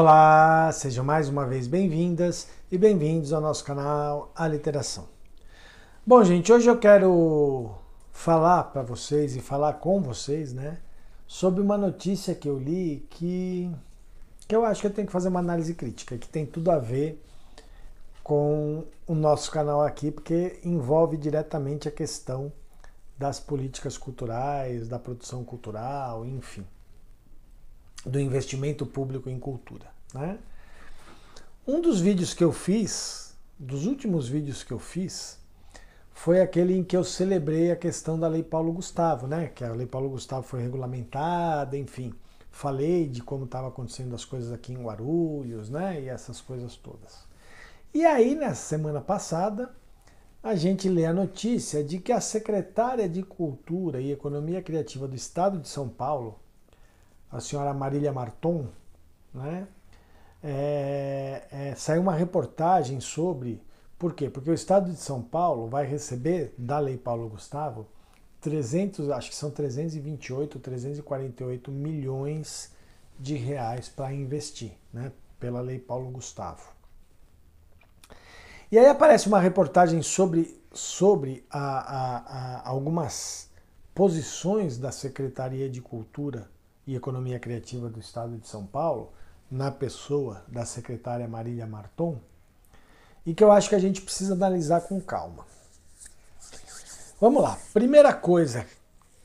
Olá, sejam mais uma vez bem-vindas e bem-vindos ao nosso canal Aliteração. Bom, gente, hoje eu quero falar para vocês e falar com vocês, né, sobre uma notícia que eu li que, que eu acho que eu tenho que fazer uma análise crítica, que tem tudo a ver com o nosso canal aqui, porque envolve diretamente a questão das políticas culturais, da produção cultural, enfim do investimento público em cultura. Né? Um dos vídeos que eu fiz, dos últimos vídeos que eu fiz, foi aquele em que eu celebrei a questão da Lei Paulo Gustavo, né? Que a Lei Paulo Gustavo foi regulamentada, enfim. Falei de como estava acontecendo as coisas aqui em Guarulhos, né? E essas coisas todas. E aí, na semana passada, a gente lê a notícia de que a secretária de Cultura e Economia Criativa do Estado de São Paulo, a senhora Marília Marton, né? É, é, saiu uma reportagem sobre. Por quê? Porque o estado de São Paulo vai receber, da Lei Paulo Gustavo, 300, acho que são 328, 348 milhões de reais para investir, né? Pela Lei Paulo Gustavo. E aí aparece uma reportagem sobre, sobre a, a, a algumas posições da Secretaria de Cultura e Economia Criativa do Estado de São Paulo, na pessoa da secretária Marília Marton, e que eu acho que a gente precisa analisar com calma. Vamos lá. Primeira coisa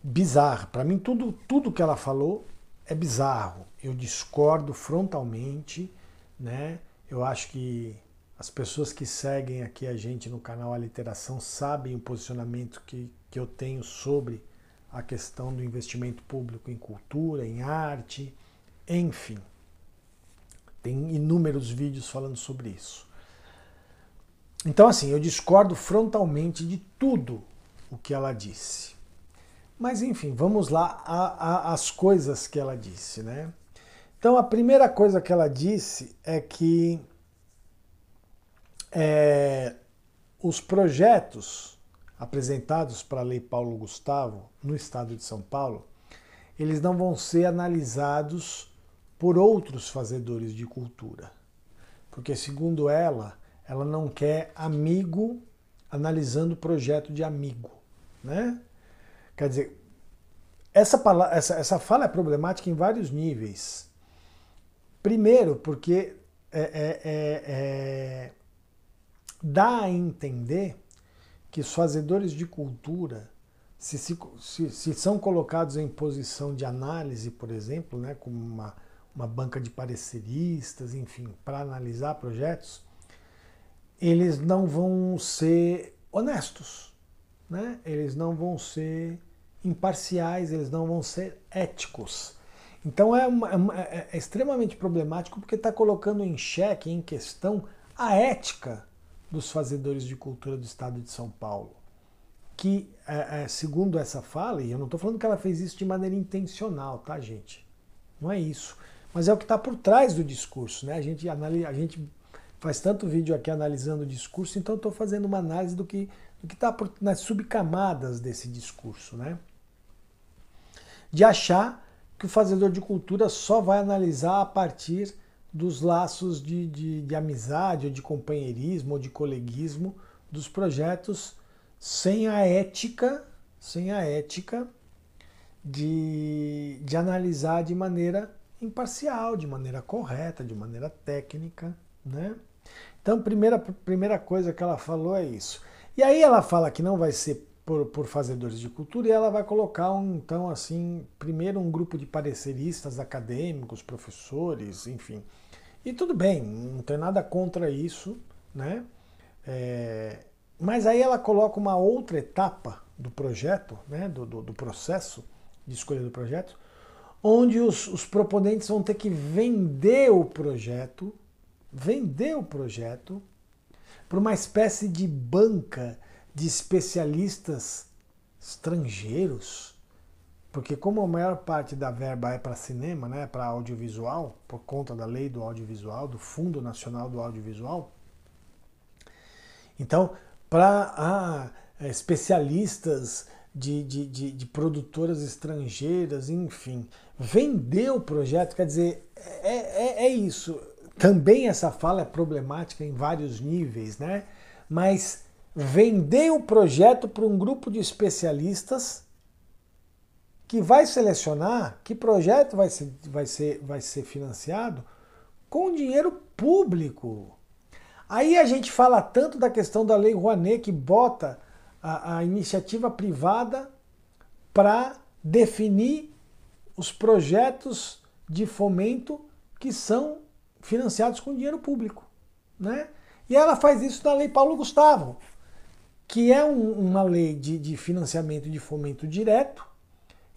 bizarra, para mim tudo tudo que ela falou é bizarro. Eu discordo frontalmente, né? Eu acho que as pessoas que seguem aqui a gente no canal A Literação sabem o posicionamento que, que eu tenho sobre a questão do investimento público em cultura, em arte, enfim. Tem inúmeros vídeos falando sobre isso. Então, assim, eu discordo frontalmente de tudo o que ela disse. Mas, enfim, vamos lá às coisas que ela disse, né? Então, a primeira coisa que ela disse é que é, os projetos apresentados para a Lei Paulo Gustavo no estado de São Paulo, eles não vão ser analisados por outros fazedores de cultura. Porque, segundo ela, ela não quer amigo analisando projeto de amigo. Né? Quer dizer, essa, essa, essa fala é problemática em vários níveis. Primeiro, porque é, é, é, é dá a entender que os fazedores de cultura, se, se, se, são colocados em posição de análise, por exemplo, né, como uma, uma banca de pareceristas, enfim, para analisar projetos, eles não vão ser honestos, né? eles não vão ser imparciais, eles não vão ser éticos. Então é, uma, é, é, é extremamente problemático porque está colocando em xeque, em questão, a ética dos fazedores de cultura do estado de São Paulo, que, é, é, segundo essa fala, e eu não estou falando que ela fez isso de maneira intencional, tá, gente? Não é isso. Mas é o que está por trás do discurso, né? A gente, analisa, a gente faz tanto vídeo aqui analisando o discurso, então estou fazendo uma análise do que do está nas subcamadas desse discurso, né? De achar que o fazedor de cultura só vai analisar a partir dos laços de, de, de amizade, ou de companheirismo, ou de coleguismo dos projetos sem a ética, sem a ética de, de analisar de maneira imparcial, de maneira correta, de maneira técnica, né? Então, primeira, primeira coisa que ela falou é isso. E aí ela fala que não vai ser por, por fazedores de cultura e ela vai colocar, um, então, assim, primeiro um grupo de pareceristas acadêmicos, professores, enfim, e tudo bem, não tem nada contra isso, né? É, mas aí ela coloca uma outra etapa do projeto, né, do, do, do processo de escolha do projeto, onde os, os, proponentes vão ter que vender o projeto, vender o projeto para uma espécie de banca de especialistas estrangeiros porque como a maior parte da verba é para cinema, né, para audiovisual, por conta da lei do audiovisual, do Fundo Nacional do Audiovisual, então para ah, é, especialistas de, de, de, de, produtoras estrangeiras, enfim, vender o projeto, quer dizer, é, é, é isso. Também essa fala é problemática em vários níveis, né? Mas vender o projeto para um grupo de especialistas que vai selecionar que projeto vai ser, vai ser, vai ser financiado com dinheiro público. Aí a gente fala tanto da questão da Lei Rouanet, que bota a, a iniciativa privada para definir os projetos de fomento que são financiados com dinheiro público. Né? E ela faz isso na Lei Paulo Gustavo, que é um, uma lei de, de financiamento de fomento direto,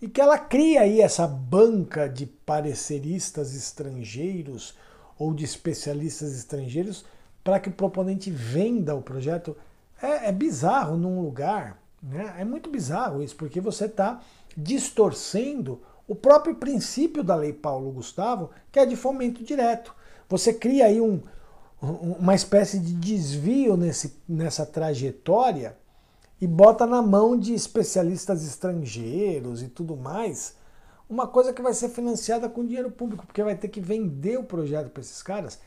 e que ela cria aí essa banca de pareceristas estrangeiros ou de especialistas estrangeiros para que o proponente venda o projeto. É, é, bizarro num lugar, né? é muito bizarro isso, porque você está distorcendo o próprio princípio da Lei Paulo Gustavo, que é de fomento direto. Você cria aí um, uma espécie de desvio nesse, nessa trajetória e bota na mão de especialistas estrangeiros e tudo mais, uma coisa que vai ser financiada com dinheiro público, porque vai ter que vender o projeto para esses caras.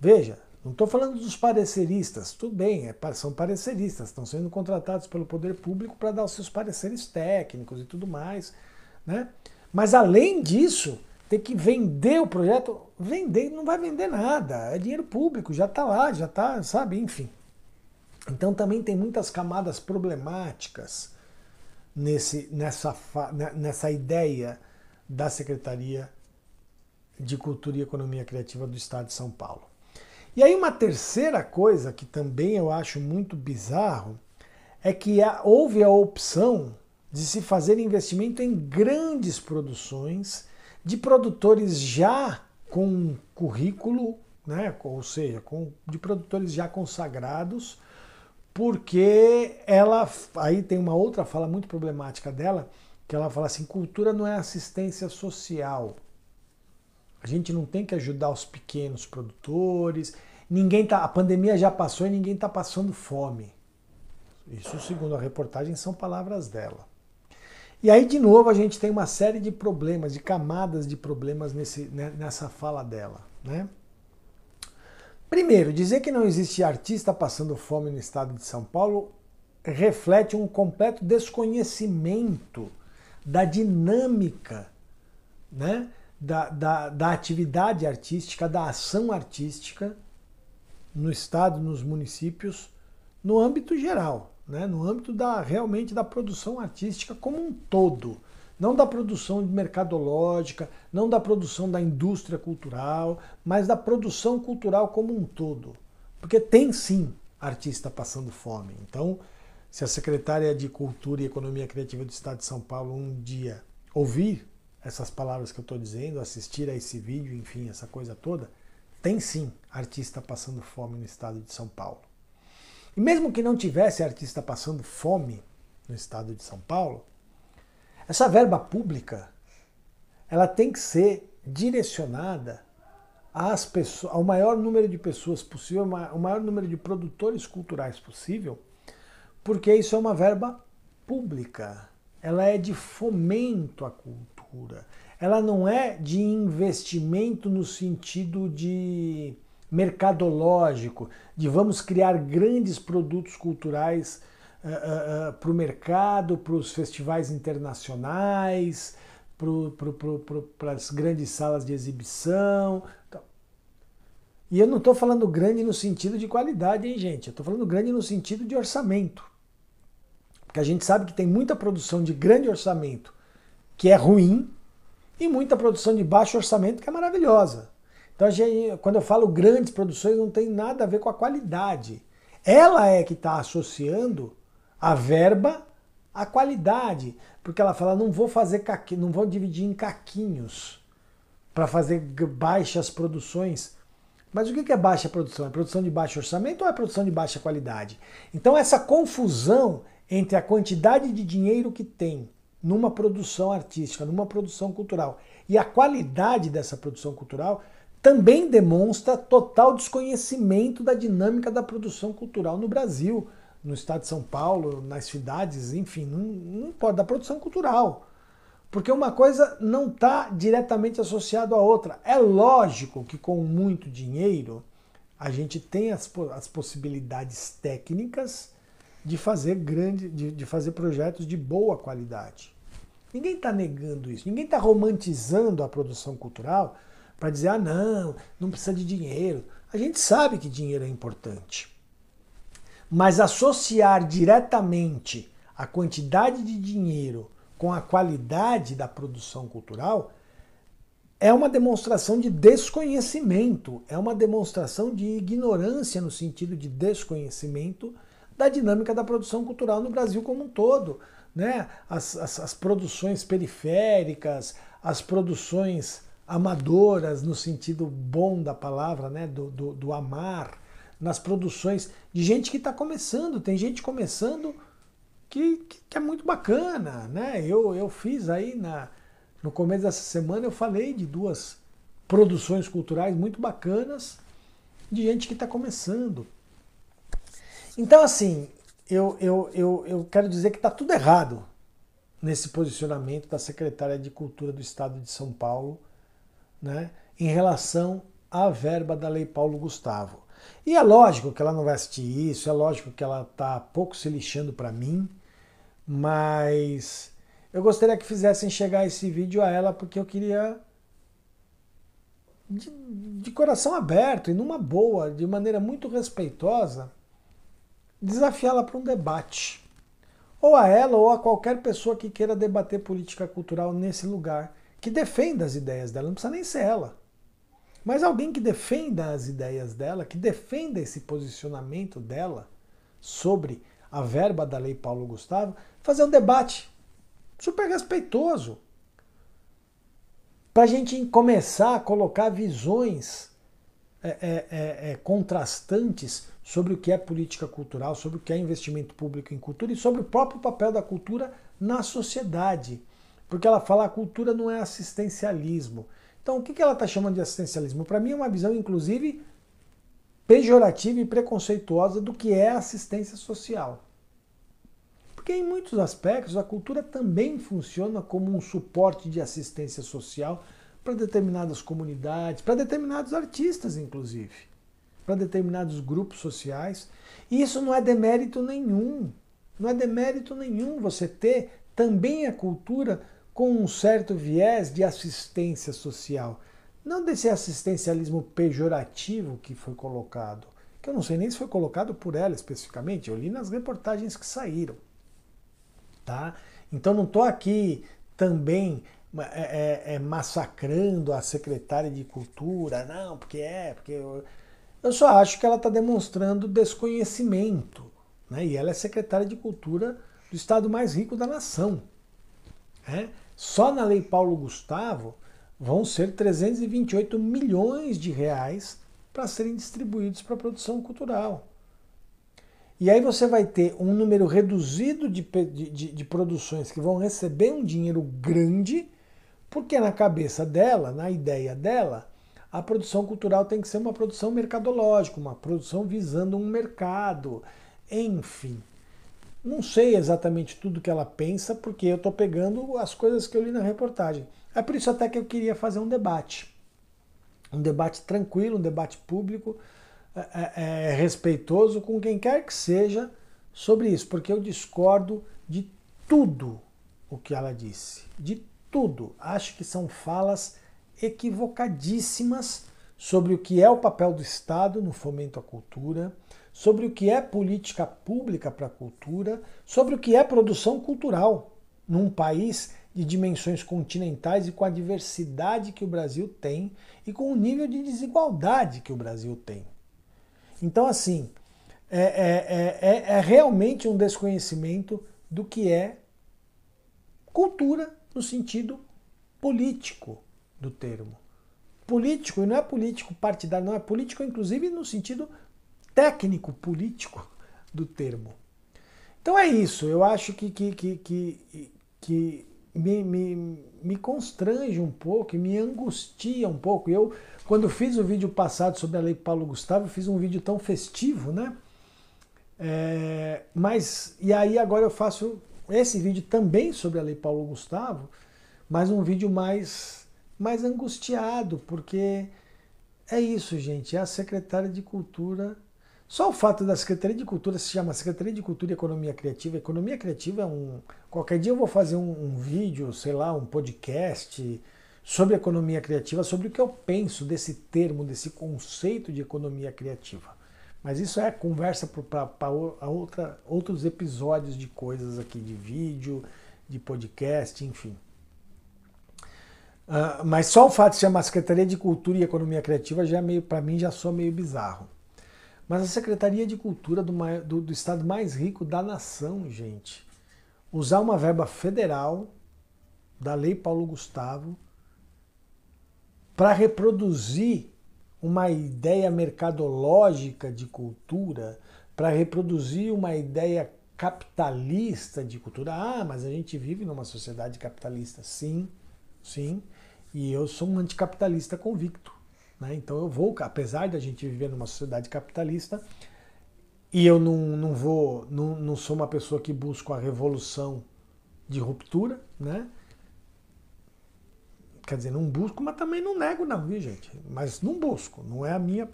Veja, não estou falando dos pareceristas, tudo bem, é são pareceristas, estão sendo contratados pelo poder público para dar os seus pareceres técnicos e tudo mais, né? Mas além disso, tem que vender o projeto, vender não vai vender nada, é dinheiro público, já está lá, já está, sabe, enfim. Então também tem muitas camadas problemáticas nesse, nessa, nessa ideia da Secretaria de Cultura e Economia Criativa do Estado de São Paulo. E aí uma terceira coisa que também eu acho muito bizarro é que houve a opção de se fazer investimento em grandes produções de produtores já com currículo, né, ou seja, com, de produtores já consagrados, porque ela aí tem uma outra fala muito problemática dela, que ela fala assim: cultura não é assistência social. A gente não tem que ajudar os pequenos produtores. Ninguém tá, a pandemia já passou e ninguém está passando fome. Isso, segundo a reportagem, são palavras dela. E aí, de novo, a gente tem uma série de problemas, de camadas de problemas nesse, né, nessa fala dela. Né? Primeiro, dizer que não existe artista passando fome no estado de São Paulo reflete um completo desconhecimento da dinâmica né, da, da, da atividade artística, da ação artística no estado, nos municípios, no âmbito geral, né, no âmbito da realmente da produção artística como um todo não da produção mercadológica, não da produção da indústria cultural, mas da produção cultural como um todo. Porque tem sim artista passando fome. Então, se a secretária de Cultura e Economia Criativa do Estado de São Paulo um dia ouvir essas palavras que eu estou dizendo, assistir a esse vídeo, enfim, essa coisa toda, tem sim artista passando fome no estado de São Paulo. E mesmo que não tivesse artista passando fome no estado de São Paulo, essa verba pública, ela tem que ser direcionada às pessoas, ao maior número de pessoas possível, ao maior número de produtores culturais possível, porque isso é uma verba pública. Ela é de fomento à cultura. Ela não é de investimento no sentido de mercadológico, de vamos criar grandes produtos culturais uh, eh, uh, eh, eh, para o mercado, para os festivais internacionais, para as grandes salas de exibição. Então, e eu não estou falando grande no sentido de qualidade, hein, gente? Eu estou falando grande no sentido de orçamento. Porque a gente sabe que tem muita produção de grande orçamento que é ruim e muita produção de baixo orçamento que é maravilhosa. Então, gente, quando eu falo grandes produções, não tem nada a ver com a qualidade. Ela é que está associando a verba, a qualidade, porque ela fala não vou fazer caqui, não vou dividir em caquinhos para fazer baixas produções. Mas o que é baixa produção? É produção de baixo orçamento ou é produção de baixa qualidade? Então essa confusão entre a quantidade de dinheiro que tem numa produção artística, numa produção cultural e a qualidade dessa produção cultural também demonstra total desconhecimento da dinâmica da produção cultural no Brasil no estado de São Paulo, nas cidades, enfim, não, não pode, da produção cultural. Porque uma coisa não está diretamente associada à outra. É lógico que com muito dinheiro a gente tem as, as possibilidades técnicas de fazer grande, de, de fazer projetos de boa qualidade. Ninguém está negando isso, ninguém está romantizando a produção cultural para dizer, ah não, não precisa de dinheiro. A gente sabe que dinheiro é importante. Mas associar diretamente a quantidade de dinheiro com a qualidade da produção cultural é uma demonstração de desconhecimento, é uma demonstração de ignorância no sentido de desconhecimento da dinâmica da produção cultural no Brasil como um todo. Né? As, as, as produções periféricas, as produções amadoras, no sentido bom da palavra, né? do, do, do amar nas produções de gente que está começando. Tem gente começando que, que, que, é muito bacana, né? Eu, eu fiz aí na, no começo dessa semana, eu falei de duas produções culturais muito bacanas de gente que está começando. Então, assim, eu, eu, eu, eu quero dizer que está tudo errado nesse posicionamento da secretária de Cultura do Estado de São Paulo, né, em relação à verba da Lei Paulo Gustavo. E é lógico que ela não vai assistir isso, é lógico que ela tá pouco se lixando para mim, mas eu gostaria que fizessem chegar esse vídeo a ela porque eu queria de, de, coração aberto e numa boa, de maneira muito respeitosa, desafiá-la para um debate. Ou a ela ou a qualquer pessoa que queira debater política cultural nesse lugar, que defenda as ideias dela, não precisa nem ser ela. Mas alguém que defenda as ideias dela, que defenda esse posicionamento dela sobre a verba da Lei Paulo Gustavo, fazer um debate super respeitoso para a gente começar a colocar visões é, é, é, é, contrastantes sobre o que é política cultural, sobre o que é investimento público em cultura e sobre o próprio papel da cultura na sociedade. Porque ela fala que a cultura não é assistencialismo. Então, o que ela está chamando de assistencialismo? Para mim, é uma visão, inclusive, pejorativa e preconceituosa do que é assistência social. Porque, em muitos aspectos, a cultura também funciona como um suporte de assistência social para determinadas comunidades, para determinados artistas, inclusive, para determinados grupos sociais. E isso não é demérito nenhum. Não é demérito nenhum você ter também a cultura com um certo viés de assistência social, não desse assistencialismo pejorativo que foi colocado, que eu não sei nem se foi colocado por ela especificamente, eu li nas reportagens que saíram. Tá? Então não estou aqui também é, é, é, massacrando a secretária de cultura, não, porque é, porque eu, eu só acho que ela está demonstrando desconhecimento, né? E ela é secretária de cultura do estado mais rico da nação, né? Só na Lei Paulo Gustavo vão ser 328 milhões de reais para serem distribuídos para a produção cultural. E aí você vai ter um número reduzido de, de, de, produções que vão receber um dinheiro grande, porque na cabeça dela, na ideia dela, a produção cultural tem que ser uma produção mercadológica, uma produção visando um mercado, enfim não sei exatamente tudo que ela pensa, porque eu estou pegando as coisas que eu li na reportagem. É por isso até que eu queria fazer um debate. Um debate tranquilo, um debate público, é, é, é, respeitoso com quem quer que seja sobre isso, porque eu discordo de tudo o que ela disse. De tudo. Acho que são falas equivocadíssimas sobre o que é o papel do Estado no fomento à cultura, sobre o que é política pública para a cultura, sobre o que é produção cultural num país de dimensões continentais e com a diversidade que o Brasil tem e com o nível de desigualdade que o Brasil tem. Então, assim, é, é, é, é realmente um desconhecimento do que é cultura no sentido político do termo. Político, e não é político partidário, não é político, inclusive, no sentido técnico político do termo. Então é isso, eu acho que, que, que, que, que me, me, me constrange um pouco e me angustia um pouco. Eu, quando fiz o vídeo passado sobre a lei Paulo Gustavo, fiz um vídeo tão festivo, né? É, mas, e aí agora eu faço esse vídeo também sobre a lei Paulo Gustavo, mas um vídeo mais, mais angustiado, porque é isso, gente, é a secretária de Cultura só o fato da Secretaria de Cultura se chama Secretaria de Cultura e Economia Criativa. Economia Criativa é um. Qualquer dia eu vou fazer um, um vídeo, sei lá, um podcast sobre economia criativa, sobre o que eu penso desse termo, desse conceito de economia criativa. Mas isso é conversa para outros episódios de coisas aqui, de vídeo, de podcast, enfim. Uh, mas só o fato de chamar Secretaria de Cultura e Economia Criativa já é meio, para mim, já sou meio bizarro. Mas a Secretaria de Cultura do, do, do estado mais rico da nação, gente, usar uma verba federal da Lei Paulo Gustavo para reproduzir uma ideia mercadológica de cultura, para reproduzir uma ideia capitalista de cultura. Ah, mas a gente vive numa sociedade capitalista. Sim, sim. E eu sou um anticapitalista convicto. Né? Então eu vou, apesar de a gente viver numa sociedade capitalista, e eu não, não vou, não, não sou uma pessoa que busco a revolução de ruptura, né? Quer dizer, não busco, mas também não nego não, viu gente? Mas não busco, não é a minha,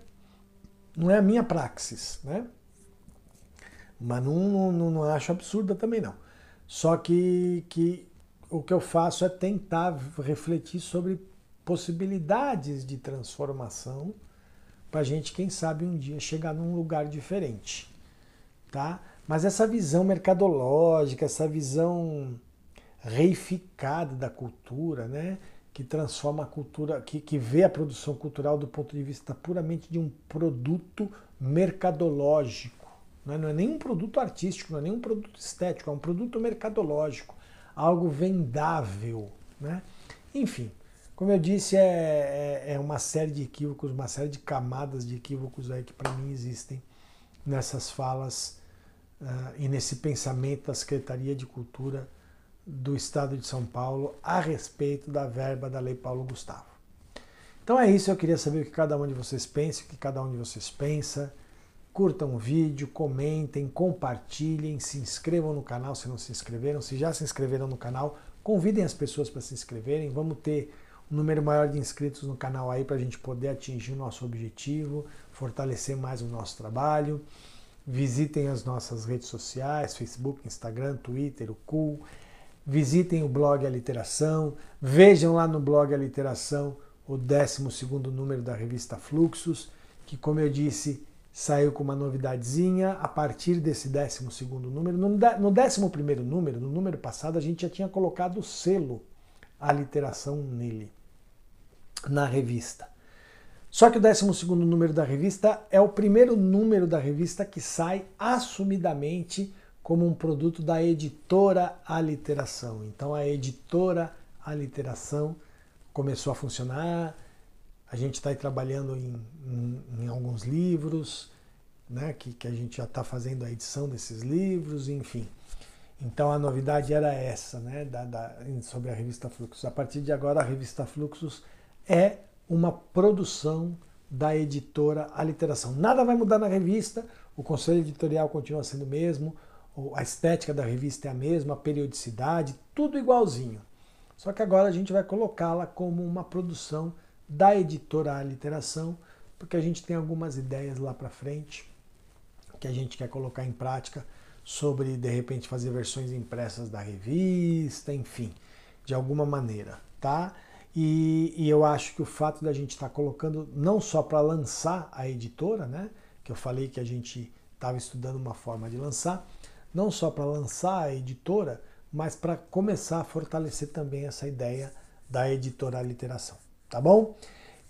não é a minha praxis, né? Mas não, não, não acho absurda também não. Só que, que o que eu faço é tentar refletir sobre possibilidades de transformação para a gente, quem sabe, um dia chegar num lugar diferente, tá? Mas essa visão mercadológica, essa visão reificada da cultura, né? Que transforma a cultura, que, que vê a produção cultural do ponto de vista puramente de um produto mercadológico. Né? Não é nem um produto artístico, não é nem um produto estético, é um produto mercadológico, algo vendável, né? Enfim, como eu disse, é, é, é, uma série de equívocos, uma série de camadas de equívocos aí que para mim existem nessas falas uh, e nesse pensamento da Secretaria de Cultura do Estado de São Paulo a respeito da verba da Lei Paulo Gustavo. Então é isso, eu queria saber o que cada um de vocês pensa, o que cada um de vocês pensa. Curtam o vídeo, comentem, compartilhem, se inscrevam no canal se não se inscreveram. Se já se inscreveram no canal, convidem as pessoas para se inscreverem. Vamos ter número maior de inscritos no canal aí para a gente poder atingir o nosso objetivo, fortalecer mais o nosso trabalho. Visitem as nossas redes sociais, Facebook, Instagram, Twitter, o Cool. Visitem o blog A Literação, vejam lá no blog A Literação o 12 número da revista Fluxos, que como eu disse, saiu com uma novidadezinha a partir desse 12 número. No 11 número, no número passado, a gente já tinha colocado o selo, a literação nele na revista. Só que o 12 número da revista é o primeiro número da revista que sai assumidamente como um produto da editora Aliteração. Então a editora Aliteração começou a funcionar, a gente está trabalhando em, em, em, alguns livros, né, que, que a gente já está fazendo a edição desses livros, enfim. Então a novidade era essa, né, da, da, sobre a revista Fluxos. A partir de agora a revista Fluxos é uma produção da editora Literação. Nada vai mudar na revista, o conselho editorial continua sendo o mesmo, a estética da revista é a mesma, a periodicidade, tudo igualzinho. Só que agora a gente vai colocá-la como uma produção da editora Literação, porque a gente tem algumas ideias lá para frente que a gente quer colocar em prática sobre de repente fazer versões impressas da revista, enfim, de alguma maneira, tá? E, e, eu acho que o fato da gente estar tá colocando, não só para lançar a editora, né, que eu falei que a gente estava estudando uma forma de lançar, não só para lançar a editora, mas para começar a fortalecer também essa ideia da editora literação, tá bom?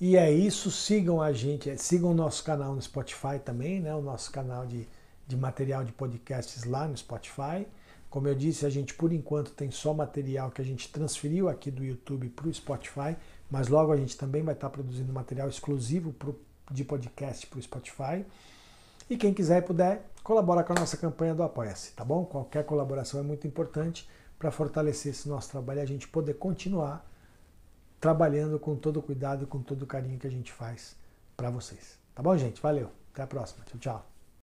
E é isso, sigam a gente, sigam o nosso canal no Spotify também, né, o nosso canal de, de material de podcasts lá no Spotify. Como eu disse, a gente por enquanto tem só material que a gente transferiu aqui do YouTube para o Spotify, mas logo a gente também vai estar produzindo material exclusivo pro, de podcast para o Spotify. E quem quiser e puder, colabora com a nossa campanha do Apoia-se, tá bom? Qualquer colaboração é muito importante para fortalecer esse nosso trabalho e a gente poder continuar trabalhando com todo o cuidado e com todo o carinho que a gente faz para vocês. Tá bom, gente? Valeu. Até a próxima. Tchau, tchau.